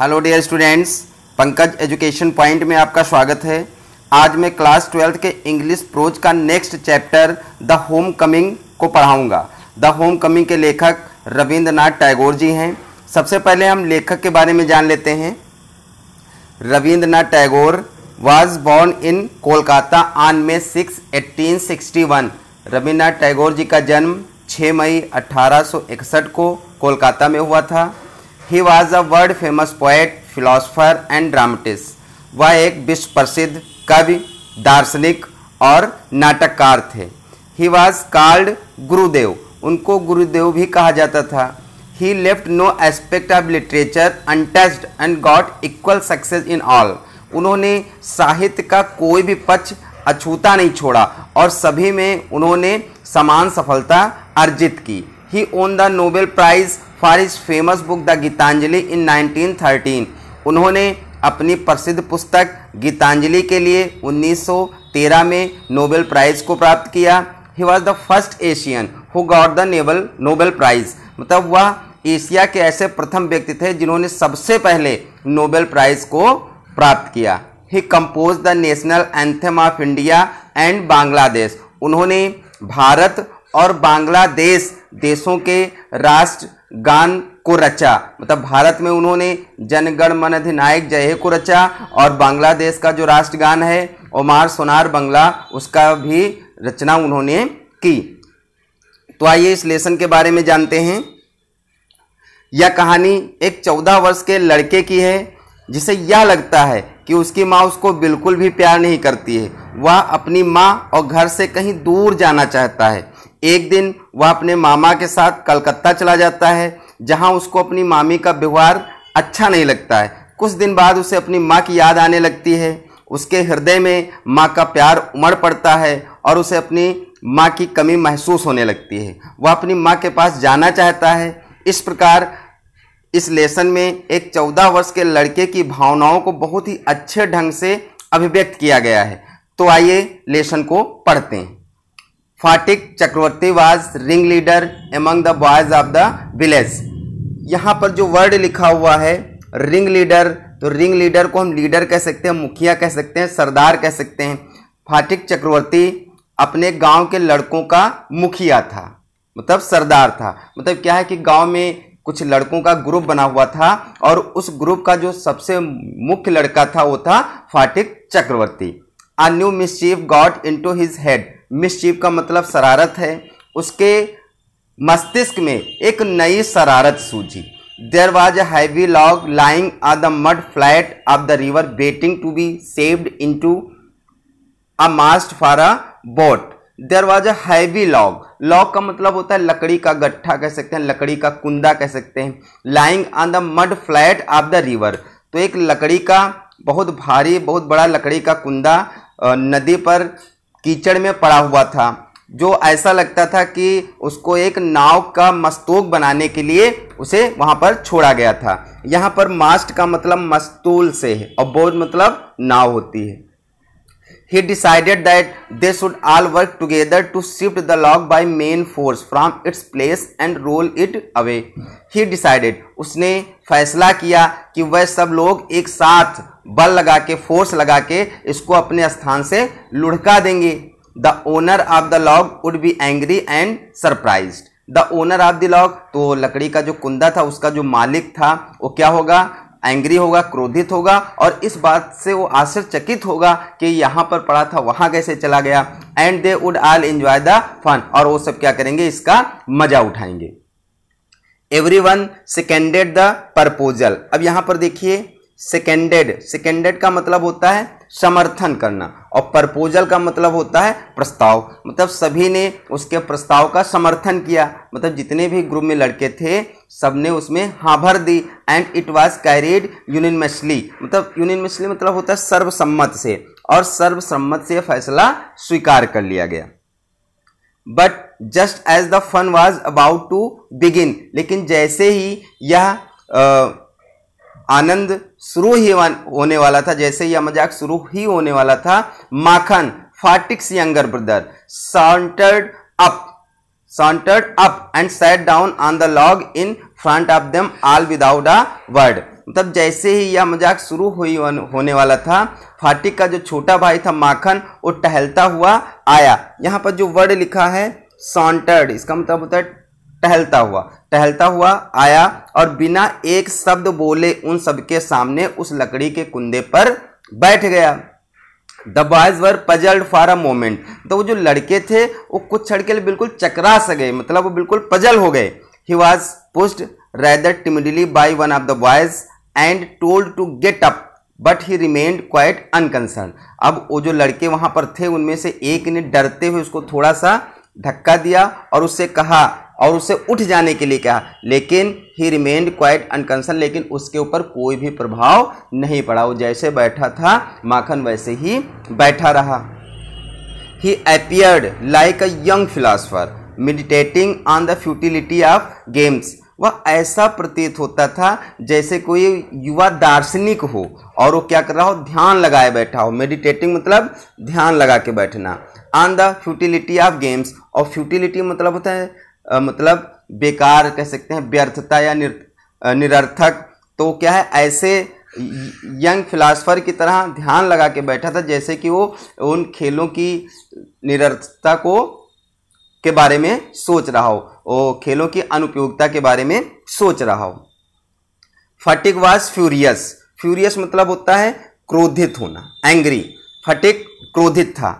hello dear students Pankaj education point में आपका स्वागत है आज मैं क्लास ट्वेल्थ के इंग्लिश प्रोज का next chapter the home coming को पढ़ाऊंगा द होम कमिंग के लेखक रविंद्रनाथ टैगोर जी हैं सबसे पहले हम लेखक के बारे में जान लेते हैं Rabindranath Tagore was born in Kolkata on May six eighteen sixty one Rabindranath Tagore ji का जन्म छः मई अट्ठारह को कोलकाता में हुआ था he was a world famous poet philosopher and dramatist वह एक विश्व प्रसिद्ध कवि दार्शनिक और नाटककार थे ही वॉज कॉल्ड गुरुदेव उनको गुरुदेव भी कहा जाता था he left no aspect of literature untouched and got equal success in all उन्होंने साहित्य का कोई भी पक्ष अछूता नहीं छोड़ा और सभी में उन्होंने समान सफलता अर्जित की he won the Nobel prize for his famous book the Gitanjali in 1913 उन्होंने अपनी प्रसिद्ध पुस्तक गीतांजलि के लिए 1913 में नोबेल प्राइज़ को प्राप्त किया he was the first Asian who got the Nobel Nobel prize मतलब वह एशिया के ऐसे प्रथम व्यक्ति थे जिन्होंने सबसे पहले नोबेल प्राइज़ को प्राप्त किया he composed the national anthem of India and Bangladesh उन्होंने भारत और बांग्लादेश देशों के राष्ट्र गान को रचा मतलब भारत में उन्होंने जनगण मन अधिनायक जय को रचा और बांग्लादेश का जो राष्ट्रगान है ओमार सोनार बंगला उसका भी रचना उन्होंने की तो आइए इस लेसन के बारे में जानते हैं यह कहानी एक चौदह वर्ष के लड़के की है जिसे यह लगता है कि उसकी माँ उसको बिल्कुल भी प्यार नहीं करती है वह अपनी माँ और घर से कहीं दूर जाना चाहता है एक दिन वह अपने मामा के साथ कलकत्ता चला जाता है जहाँ उसको अपनी मामी का व्यवहार अच्छा नहीं लगता है कुछ दिन बाद उसे अपनी माँ की याद आने लगती है उसके हृदय में माँ का प्यार उमड़ पड़ता है और उसे अपनी माँ की कमी महसूस होने लगती है वह अपनी माँ के पास जाना चाहता है इस प्रकार इस लेसन में एक चौदह वर्ष के लड़के की भावनाओं को बहुत ही अच्छे ढंग से अभिव्यक्त किया गया है तो आइए लेसन को पढ़ते हैं Phatik Chakravarti was ring leader among the boys of the village यहाँ पर जो वर्ड लिखा हुआ है रिंग लीडर तो रिंग लीडर को हम लीडर कह सकते हैं मुखिया कह सकते हैं सरदार कह सकते हैं फाटिक चक्रवर्ती अपने गांव के लड़कों का मुखिया था मतलब सरदार था मतलब क्या है कि गांव में कुछ लड़कों का ग्रुप बना हुआ था और उस ग्रुप का जो सबसे मुख्य लड़का था वो था Phatik Chakravarti a new mischief got into his head mischief का मतलब शरारत है उसके मस्तिष्क में एक नई शरारत सूझी there was a heavy log lying a the mud flat of the river waiting to be saved into a mast for a boat there was a heavy log log का मतलब होता है लकड़ी का गट्ठा कह सकते हैं लकड़ी का कुंदा कह सकते हैं lying on the mud flat of the river तो एक लकड़ी का बहुत भारी बहुत बड़ा लकड़ी का कुंदा नदी पर कीचड़ में पड़ा हुआ था जो ऐसा लगता था कि उसको एक नाव का मस्तूक बनाने के लिए उसे वहाँ पर छोड़ा गया था यहाँ पर मास्ट का मतलब मस्तूल से है और बोर्ड मतलब नाव होती है he decided that they should all work together to shift the log by main force from its place and roll it away he decided उसने फैसला किया कि वह सब लोग एक साथ बल लगा के फोर्स लगा के इसको अपने स्थान से लुढ़का देंगे the owner of the log would be angry and surprise the owner of the log तो लकड़ी का जो कुंदा था उसका जो मालिक था वो क्या होगा एंग्री होगा क्रोधित होगा और इस बात से वो आश्चर्यचकित होगा कि यहाँ पर पड़ा था वहाँ कैसे चला गया and they would all enjoy the fun और वो सब क्या करेंगे इसका मजा उठाएंगे every one seconded the proposal अब यहाँ पर देखिए सेकेंडेड सेकेंडेड का मतलब होता है समर्थन करना और प्रपोजल का मतलब होता है प्रस्ताव मतलब सभी ने उसके प्रस्ताव का समर्थन किया मतलब जितने भी ग्रुप में लड़के थे सब ने उसमें हाँ भर दी एंड इट वाज कैरिड मछली मतलब मछली मतलब होता है सर्वसम्मत से और सर्वसम्मत से फैसला स्वीकार कर लिया गया but just as the fun was about to begin लेकिन जैसे ही यह आनंद शुरू ही होने वाला था जैसे यह मजाक शुरू ही होने वाला था Makhan Phatik's younger brother sauntered up sauntered up and sat down on the log in front of them all without a word तब जैसे ही यह मजाक शुरू हुई होने वाला था फाटिक का जो छोटा भाई था माखन वो टहलता हुआ आया यहाँ पर जो वर्ड लिखा है सॉन्टर्ड इसका मतलब होता है टहलता हुआ टहलता हुआ आया और बिना एक शब्द बोले उन सबके सामने उस लकड़ी के कुंदे पर बैठ गया the boys were puzzled for a moment तो वो जो लड़के थे वो कुछ क्षण के लिए बिल्कुल चकरा स गए मतलब वो बिल्कुल पजल हो गए he was pushed rather timidly by one of the boys and told to get up but he remained quite unconcerned अब वो जो लड़के वहाँ पर थे उनमें से एक ने डरते हुए उसको थोड़ा सा धक्का दिया और उससे कहा और उसे उठ जाने के लिए कहा लेकिन ही रिमेंड क्वाइट अनकंसर्न लेकिन उसके ऊपर कोई भी प्रभाव नहीं पड़ा वो जैसे बैठा था माखन वैसे ही बैठा रहा he appeared like a young philosopher meditating on the futility of games वह ऐसा प्रतीत होता था जैसे कोई युवा दार्शनिक हो और वो क्या कर रहा हो ध्यान लगाए बैठा हो मेडिटेटिंग मतलब ध्यान लगा के बैठना on the futility of games और फ्यूटिलिटी मतलब होता है मतलब बेकार कह सकते हैं व्यर्थता या निर निरर्थक तो क्या है ऐसे यंग फिलासफर की तरह ध्यान लगा के बैठा था जैसे कि वो उन खेलों की निरर्थता को के बारे में सोच रहा हो वो खेलों की अनुपयोगिता के बारे में सोच रहा हो फटिक वाज फ्यूरियस फ्यूरियस मतलब होता है क्रोधित होना एंग्री फटिक क्रोधित था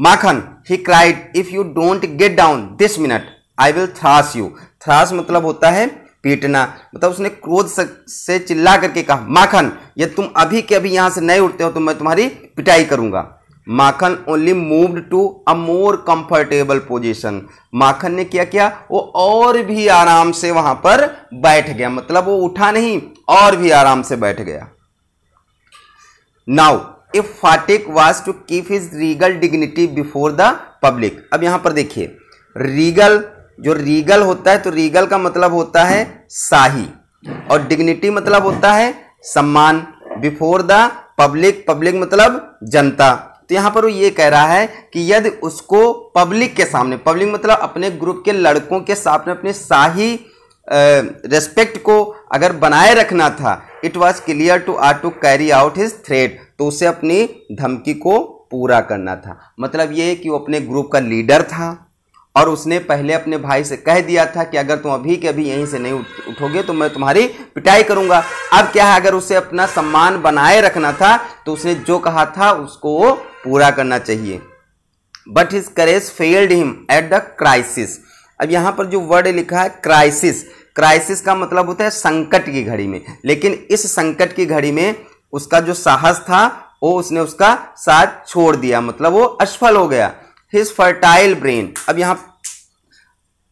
Makhan he cried if you don't get down this minute I will thrash you thrash मतलब होता है पीटना मतलब उसने क्रोध से चिल्ला करके कहा माखन ये तुम अभी के अभी यहां से नहीं उठते हो तो मैं तुम्हारी पिटाई करूंगा Makhan only moved to a more comfortable position Makhan ने क्या किया वो और भी आराम से वहां पर बैठ गया मतलब वो उठा नहीं और भी आराम से बैठ गया now if Phatik was to keep his regal dignity before the public अब यहां पर देखिए रीगल जो रीगल होता है तो रीगल का मतलब होता है शाही और डिग्निटी मतलब होता है सम्मान बिफोर द पब्लिक पब्लिक मतलब जनता तो यहां पर वो ये कह रहा है कि यदि उसको पब्लिक के सामने पब्लिक मतलब अपने ग्रुप के लड़कों के सामने अपने शाही रेस्पेक्ट को अगर बनाए रखना था it was clear to are to carry out his threat तो उसे अपनी धमकी को पूरा करना था मतलब ये कि वो अपने ग्रुप का लीडर था और उसने पहले अपने भाई से कह दिया था कि अगर तुम अभी के अभी यहीं से नहीं उठोगे तो मैं तुम्हारी पिटाई करूंगा अब क्या है अगर उसे अपना सम्मान बनाए रखना था तो उसने जो कहा था उसको पूरा करना चाहिए but his courage failed him at the crisis अब यहाँ पर जो वर्ड लिखा है क्राइसिस क्राइसिस का मतलब होता है संकट की घड़ी में लेकिन इस संकट की घड़ी में उसका जो साहस था वो उसने उसका साथ छोड़ दिया मतलब वो असफल हो गया हिज फर्टाइल ब्रेन अब यहां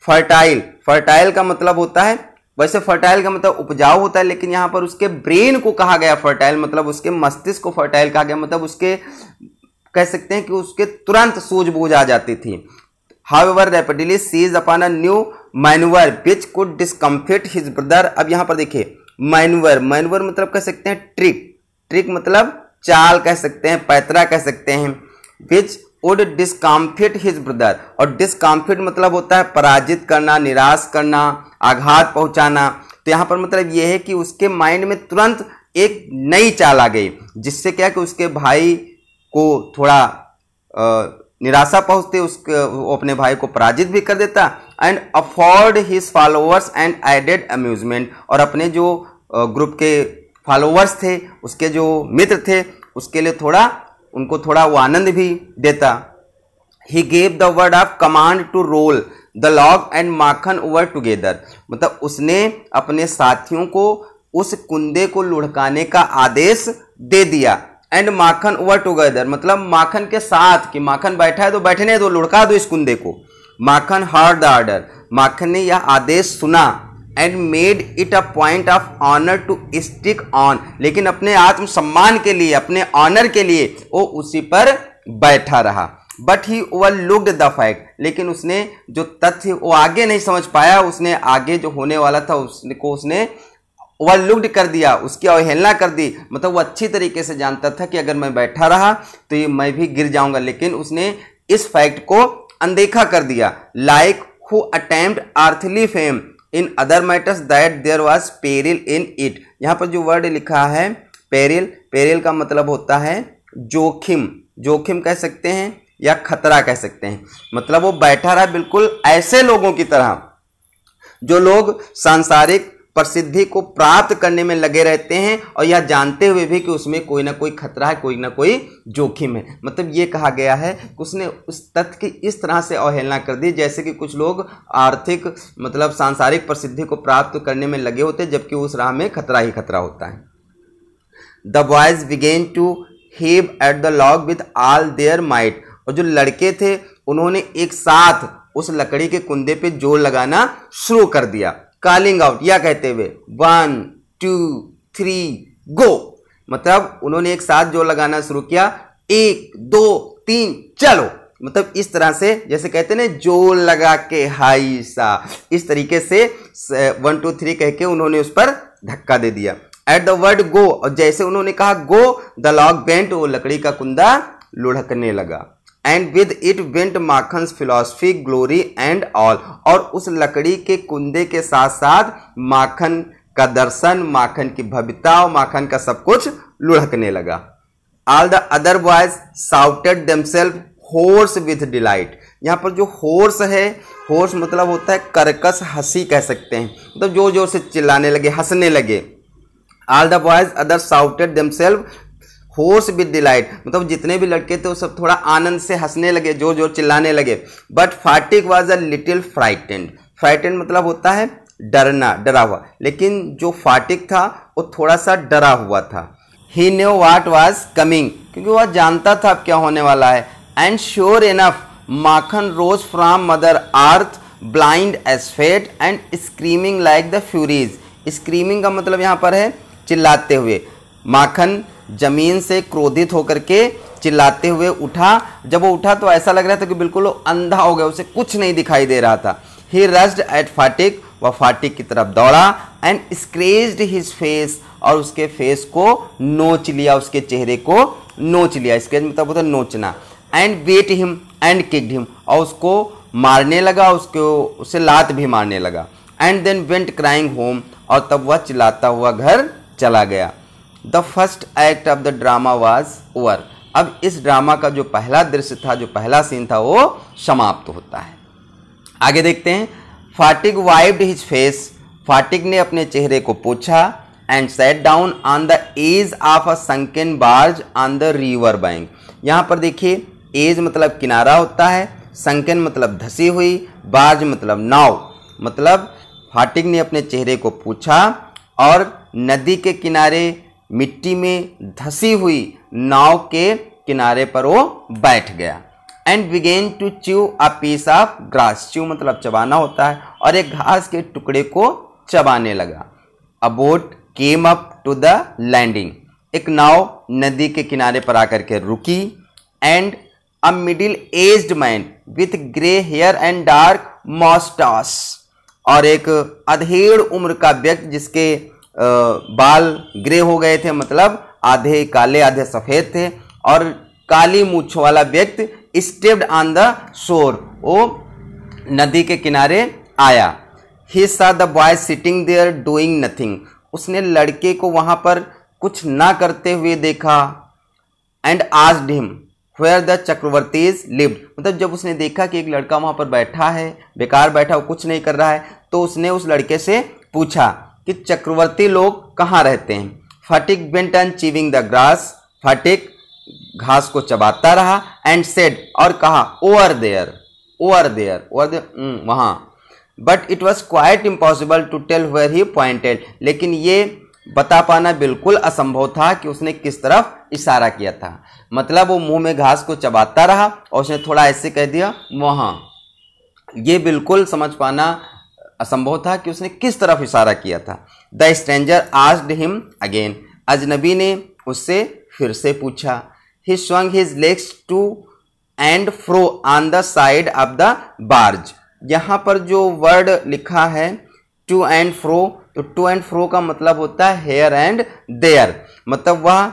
फर्टाइल फर्टाइल का मतलब होता है वैसे फर्टाइल का मतलब उपजाऊ होता है लेकिन यहां पर उसके ब्रेन को कहा गया फर्टाइल मतलब उसके मस्तिष्क को फर्टाइल कहा गया मतलब उसके कह सकते हैं कि उसके तुरंत सूझबूझ आ जाती थी however rapidly seized upon a new manoeuvre which could discomfit his brother अब यहां पर देखिए मैनुअर मैनुअर मतलब कह सकते हैं ट्रिक ट्रिक मतलब चाल कह सकते हैं पैतरा कह सकते हैं which would discomfit his brother और डिस्कम्फिट मतलब होता है पराजित करना निराश करना आघात पहुंचाना तो यहाँ पर मतलब यह है कि उसके माइंड में तुरंत एक नई चाल आ गई जिससे क्या कि उसके भाई को थोड़ा आ, निराशा पहुँचते उसके वो अपने भाई को पराजित भी कर देता and afford his followers and added amusement और अपने जो ग्रुप के फॉलोअर्स थे उसके जो मित्र थे उसके लिए थोड़ा उनको थोड़ा वो आनंद भी देता he gave the word of command to roll the log and Makhan over together मतलब उसने अपने साथियों को उस कुंदे को लुढ़काने का आदेश दे दिया एंड माखन ओवर टुगेदर मतलब माखन के साथ कि माखन बैठा है तो बैठने दो लुढ़का दो इस कुंदे को Makhan heard the order Makhan ने यह आदेश सुना and made it a point of honour to stick on लेकिन अपने आत्मसम्मान के लिए अपने ऑनर के लिए वो उसी पर बैठा रहा but he overlooked the fact लेकिन उसने जो तथ्य वो आगे नहीं समझ पाया उसने आगे जो होने वाला था उसको उसने ओवर लुकड कर दिया उसकी अवहेलना कर दी मतलब वो अच्छी तरीके से जानता था कि अगर मैं बैठा रहा तो ये मैं भी गिर जाऊंगा लेकिन उसने इस फैक्ट को अनदेखा कर दिया like who attempt earthly fame in other matters that there was peril in it यहाँ पर जो वर्ड लिखा है पेरिल पेरिल का मतलब होता है जोखिम जोखिम कह सकते हैं या खतरा कह सकते हैं मतलब वो बैठा रहा बिल्कुल ऐसे लोगों की तरह जो लोग सांसारिक प्रसिद्धि को प्राप्त करने में लगे रहते हैं और यह जानते हुए भी कि उसमें कोई ना कोई खतरा है कोई ना कोई जोखिम है मतलब ये कहा गया है कि उसने उस तथ्य की इस तरह से अवहेलना कर दी जैसे कि कुछ लोग आर्थिक मतलब सांसारिक प्रसिद्धि को प्राप्त करने में लगे होते जबकि उस राह में खतरा ही खतरा होता है the boys began to heave at the log with all their might और जो लड़के थे उन्होंने एक साथ उस लकड़ी के कुंदे पे जोर लगाना शुरू कर दिया कॉलिंग आउट या कहते हुए वन टू थ्री गो मतलब उन्होंने एक साथ जोर लगाना शुरू किया एक दो तीन चलो मतलब इस तरह से जैसे कहते हैं ना जोर लगा के हाई सा इस तरीके से वन टू थ्री कह के उन्होंने उस पर धक्का दे दिया एट द वर्ड गो और जैसे उन्होंने कहा गो द लॉक बेंट वो लकड़ी का कुंदा लुढ़कने लगा and with it went Makhan's philosophy glory and all और उस लकड़ी के कुंदे के साथ साथ माखन का दर्शन माखन की भव्यता और माखन का सब कुछ लुढ़कने लगा all the other boys shouted themselves hoarse with delight यहाँ पर जो होर्स है होर्स मतलब होता है करकस हंसी कह सकते हैं मतलब तो जोर जोर से चिल्लाने लगे हंसने लगे all the boys other shouted themselves hoarse with delight मतलब जितने भी लड़के थे वो सब थोड़ा आनंद से हंसने लगे जोर जोर चिल्लाने लगे but Phatik was a little frightened frightened मतलब होता है डरना डरा हुआ लेकिन जो फाटिक था वो थोड़ा सा डरा हुआ था he knew what was coming क्योंकि वह जानता था अब क्या होने वाला है and sure enough Makhan rose from mother earth blind as fate and screaming like the furies screaming का मतलब यहाँ पर है चिल्लाते हुए माखन जमीन से क्रोधित होकर के चिल्लाते हुए उठा जब वो उठा तो ऐसा लग रहा था कि बिल्कुल वो अंधा हो गया उसे कुछ नहीं दिखाई दे रहा था ही रस्ड एट फाटिक वह फाटिक की तरफ दौड़ा एंड स्क्रेज हिज फेस और उसके फेस को नोच लिया उसके चेहरे को नोच लिया स्क्रेज मतलब होता है नोचना and beat him and kicked him और उसको मारने लगा उसको उसे लात भी मारने लगा and then went crying home और तब वह चिल्लाता हुआ घर चला गया the first act of the drama was over अब इस ड्रामा का जो पहला दृश्य था जो पहला सीन था वो समाप्त होता है आगे देखते हैं Phatik wiped his face Phatik ने अपने चेहरे को पूछा and sat down on the edge of a sunken barge on the river bank यहाँ पर देखिए एज मतलब किनारा होता है संकेन मतलब धसी हुई बार्ज मतलब नाव मतलब फाटिक ने अपने चेहरे को पूछा और नदी के किनारे मिट्टी में धसी हुई नाव के किनारे पर वो बैठ गया and began to chew a piece of grass chew मतलब चबाना होता है और एक घास के टुकड़े को चबाने लगा a boat came up to the landing एक नाव नदी के किनारे पर आकर के रुकी and a middle aged man with grey hair and dark moustache और एक अधेड़ उम्र का व्यक्ति जिसके बाल ग्रे हो गए थे मतलब आधे काले आधे सफ़ेद थे और काली मूछ वाला व्यक्ति स्टेप्ड ऑन द शोर वो नदी के किनारे आया ही सा the boy sitting there doing nothing उसने लड़के को वहाँ पर कुछ ना करते हुए देखा एंड आज him where the Chakravartis lived मतलब जब उसने देखा कि एक लड़का वहाँ पर बैठा है बेकार बैठा वो कुछ नहीं कर रहा है तो उसने उस लड़के से पूछा कि चक्रवर्ती लोग कहाँ रहते हैं Phatik went and chewing the grass Phatik घास को चबाता रहा एंड सेड और कहा over there over there over वहाँ but it was quite impossible to tell where he pointed लेकिन ये बता पाना बिल्कुल असंभव था कि उसने किस तरफ इशारा किया था मतलब वो मुंह में घास को चबाता रहा और उसने थोड़ा ऐसे कह दिया वहाँ ये बिल्कुल समझ पाना असंभव था कि उसने किस तरफ इशारा किया था the stranger asked him again अजनबी ने उससे फिर से पूछा he swung his legs to and fro on the side of the barge यहाँ पर जो वर्ड लिखा है टू एंड फ्रो तो टू एंड फ्रो का मतलब होता है हेयर एंड देयर मतलब वह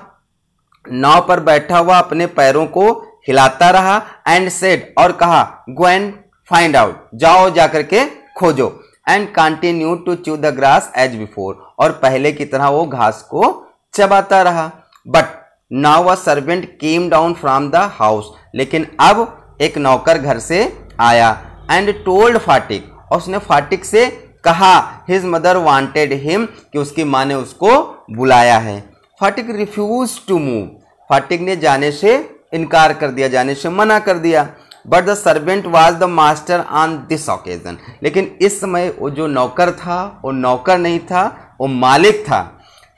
नाव पर बैठा हुआ अपने पैरों को हिलाता रहा एंड सेड और कहा गो एंड फाइंड आउट जाओ जाकर के खोजो and continue to chew the grass as before और पहले की तरह वो घास को चबाता रहा but now a servant came down from the house लेकिन अब एक नौकर घर से आया एंड टोल्ड फाटिक और उसने फाटिक से कहा हिज मदर वांटेड हिम कि उसकी माँ ने उसको बुलाया है Phatik refused to move Phatik ने जाने से इनकार कर दिया जाने से मना कर दिया but the servant was the master on this occasion लेकिन इस समय वो जो नौकर था वो नौकर नहीं था वो मालिक था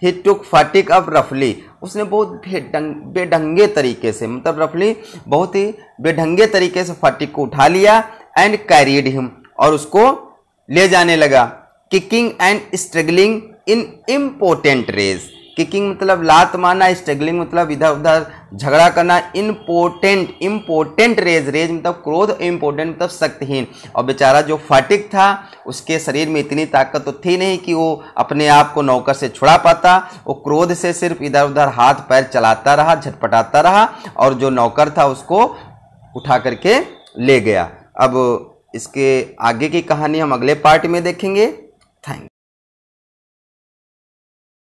ही टुक फटिक अप रफली उसने बहुत बेढंगे तरीके से मतलब रफली बहुत ही बेढंगे तरीके से फटिक को उठा लिया एंड कैरीड हिम और उसको ले जाने लगा kicking and struggling in important rage kicking मतलब लात मारना स्ट्रगलिंग मतलब इधर उधर झगड़ा करना इम्पोर्टेंट इम्पोर्टेंट रेज रेज मतलब क्रोध इम्पोर्टेंट मतलब शक्तिहीन और बेचारा जो फाटिक था उसके शरीर में इतनी ताकत तो थी नहीं कि वो अपने आप को नौकर से छुड़ा पाता वो क्रोध से सिर्फ इधर उधर हाथ पैर चलाता रहा झटपटाता रहा और जो नौकर था उसको उठा करके ले गया अब इसके आगे की कहानी हम अगले पार्ट में देखेंगे थैंक